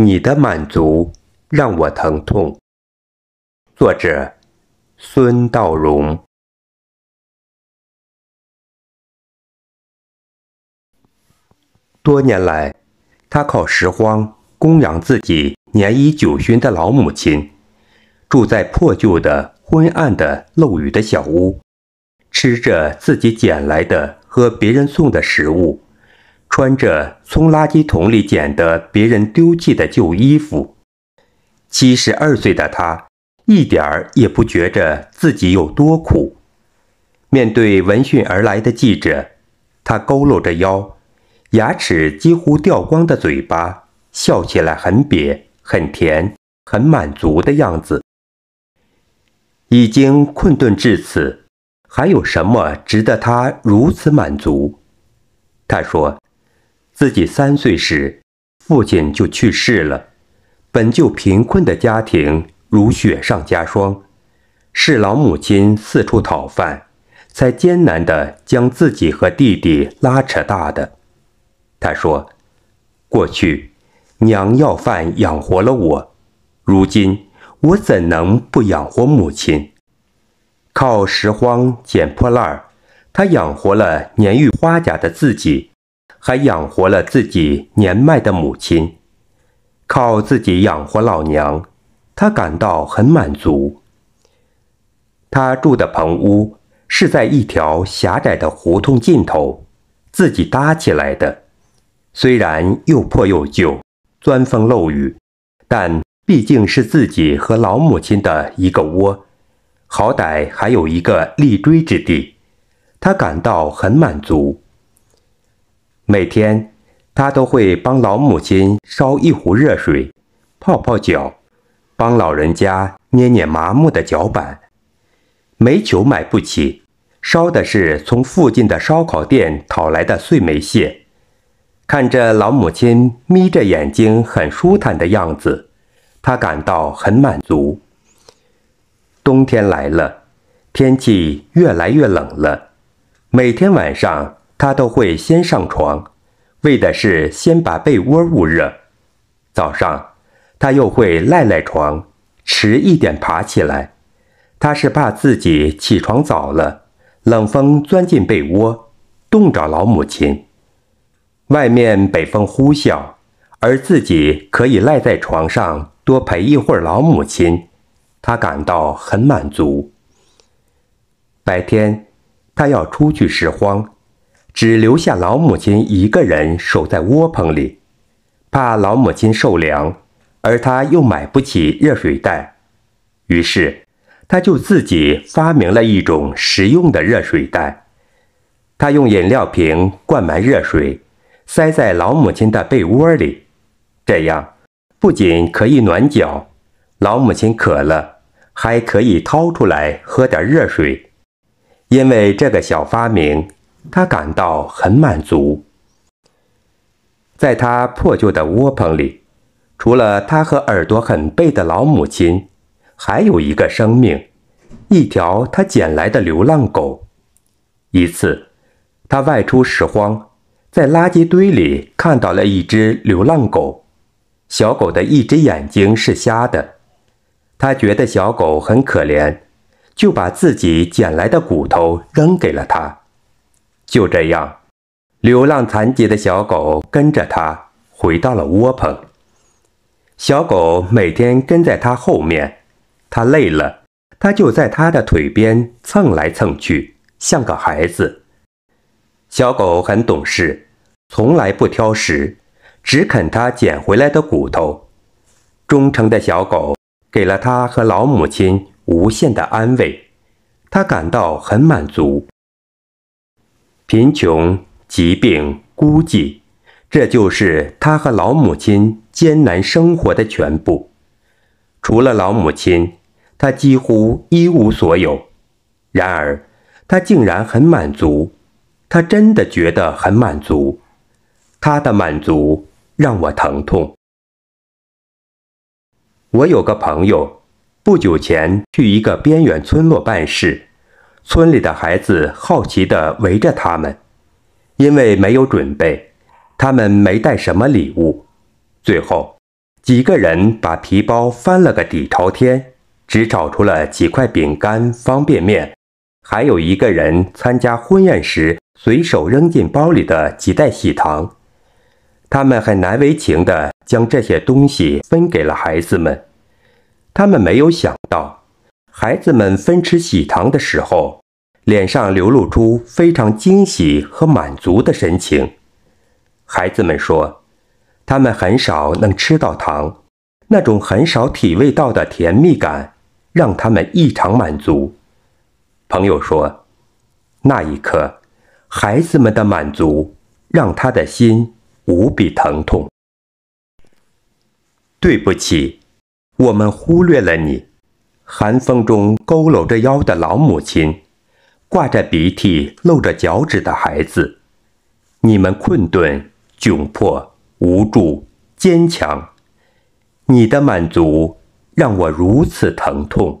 你的满足让我疼痛。作者：孙道荣。多年来，他靠拾荒供养自己年已九旬的老母亲，住在破旧的、昏暗的、漏雨的小屋，吃着自己捡来的和别人送的食物。穿着从垃圾桶里捡的别人丢弃的旧衣服，七十二岁的他一点儿也不觉着自己有多苦。面对闻讯而来的记者，他佝偻着腰，牙齿几乎掉光的嘴巴笑起来很瘪、很甜、很满足的样子。已经困顿至此，还有什么值得他如此满足？他说。自己三岁时，父亲就去世了，本就贫困的家庭如雪上加霜，是老母亲四处讨饭，才艰难的将自己和弟弟拉扯大的。他说：“过去，娘要饭养活了我，如今我怎能不养活母亲？靠拾荒捡破烂儿，他养活了年逾花甲的自己。”还养活了自己年迈的母亲，靠自己养活老娘，他感到很满足。他住的棚屋是在一条狭窄的胡同尽头，自己搭起来的，虽然又破又旧，钻风漏雨，但毕竟是自己和老母亲的一个窝，好歹还有一个立锥之地，他感到很满足。每天，他都会帮老母亲烧一壶热水，泡泡脚，帮老人家捏捏麻木的脚板。煤球买不起，烧的是从附近的烧烤店讨来的碎煤屑。看着老母亲眯着眼睛很舒坦的样子，他感到很满足。冬天来了，天气越来越冷了，每天晚上。他都会先上床，为的是先把被窝捂热。早上，他又会赖赖床，迟一点爬起来。他是怕自己起床早了，冷风钻进被窝，冻着老母亲。外面北风呼啸，而自己可以赖在床上多陪一会儿老母亲，他感到很满足。白天，他要出去拾荒。只留下老母亲一个人守在窝棚里，怕老母亲受凉，而他又买不起热水袋，于是他就自己发明了一种实用的热水袋。他用饮料瓶灌满热水，塞在老母亲的被窝里，这样不仅可以暖脚，老母亲渴了还可以掏出来喝点热水。因为这个小发明。他感到很满足。在他破旧的窝棚里，除了他和耳朵很背的老母亲，还有一个生命，一条他捡来的流浪狗。一次，他外出拾荒，在垃圾堆里看到了一只流浪狗。小狗的一只眼睛是瞎的，他觉得小狗很可怜，就把自己捡来的骨头扔给了它。就这样，流浪残疾的小狗跟着他回到了窝棚。小狗每天跟在它后面，它累了，它就在它的腿边蹭来蹭去，像个孩子。小狗很懂事，从来不挑食，只啃它捡回来的骨头。忠诚的小狗给了它和老母亲无限的安慰，它感到很满足。贫穷、疾病、孤寂，这就是他和老母亲艰难生活的全部。除了老母亲，他几乎一无所有。然而，他竟然很满足，他真的觉得很满足。他的满足让我疼痛。我有个朋友，不久前去一个边远村落办事。村里的孩子好奇地围着他们，因为没有准备，他们没带什么礼物。最后，几个人把皮包翻了个底朝天，只找出了几块饼干、方便面，还有一个人参加婚宴时随手扔进包里的几袋喜糖。他们很难为情地将这些东西分给了孩子们。他们没有想到。孩子们分吃喜糖的时候，脸上流露出非常惊喜和满足的神情。孩子们说，他们很少能吃到糖，那种很少体味到的甜蜜感，让他们异常满足。朋友说，那一刻，孩子们的满足让他的心无比疼痛。对不起，我们忽略了你。寒风中佝偻着腰的老母亲，挂着鼻涕、露着脚趾的孩子，你们困顿、窘迫、无助、坚强，你的满足让我如此疼痛。